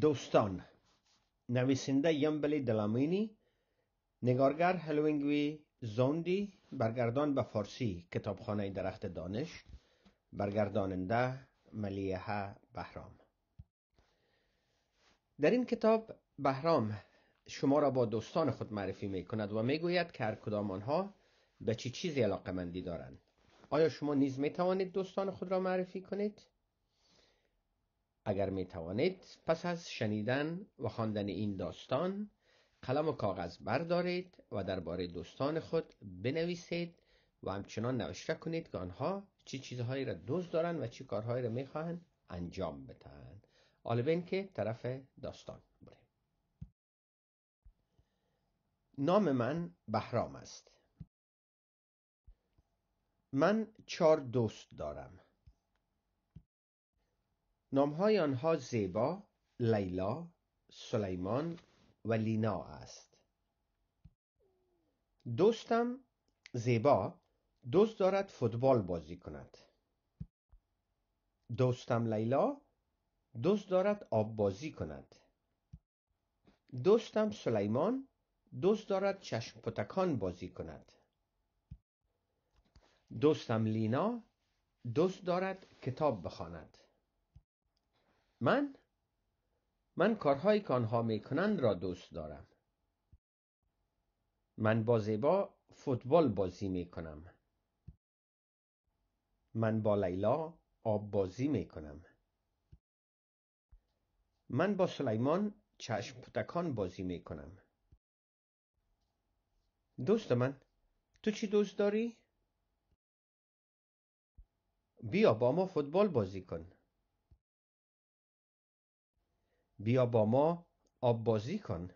دوستان نویسنده یمبلی دلامینی نگارگر هلوینگوی زوندی برگردان به فارسی کتابخانه درخت دانش برگرداننده ملیحه بهرام در این کتاب بهرام شما را با دوستان خود معرفی می و می گوید که هر کدام آنها به چی چیزی علاقه مندی دارند آیا شما نیز می توانید دوستان خود را معرفی کنید؟ اگر می توانید پس از شنیدن و خواندن این داستان قلم و کاغذ بردارید و درباره دوستان خود بنویسید و همچنان نوشته کنید که آنها چی چیزهایی را دوست دارند و چه کارهایی را خواهند انجام بدهند آلبین که طرف داستان بریم نام من بهرام است من چهار دوست دارم نامهای آنها زیبا، لیلا، سلیمان و لینا است دوستم زیبا دوست دارد فوتبال بازی کند دوستم لیلا دوست دارد آب بازی کند دوستم سلیمان دوست دارد چشم پتکان بازی کند دوستم لینا دوست دارد کتاب بخواند من من کارهایی که آنها میکنند را دوست دارم من با زیبا فوتبال بازی میکنم. من با لیلا آب بازی میکنم. من با سلیمان چشم پتکان بازی میکنم. دوست من تو چی دوست داری؟ بیا با ما فوتبال بازی کن بیا با ما آب بازی کن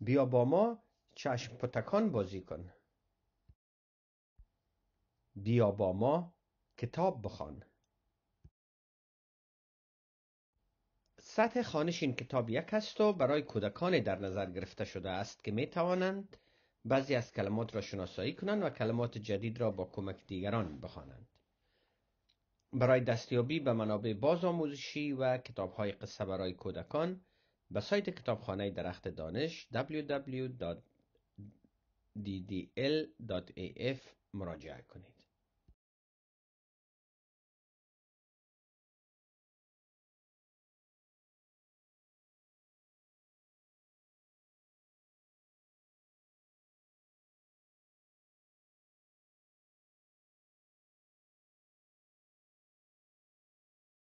بیا با ما چشم پتکان بازی کن بیا با ما کتاب بخوان سطح خانش این کتاب یک است و برای کودکان در نظر گرفته شده است که می توانند بعضی از کلمات را شناسایی کنند و کلمات جدید را با کمک دیگران بخوانند. برای دستیابی به منابع آموزشی و های قصه برای کودکان به سایت کتابخانه درخت دانش www.ddl.af مراجعه کنید.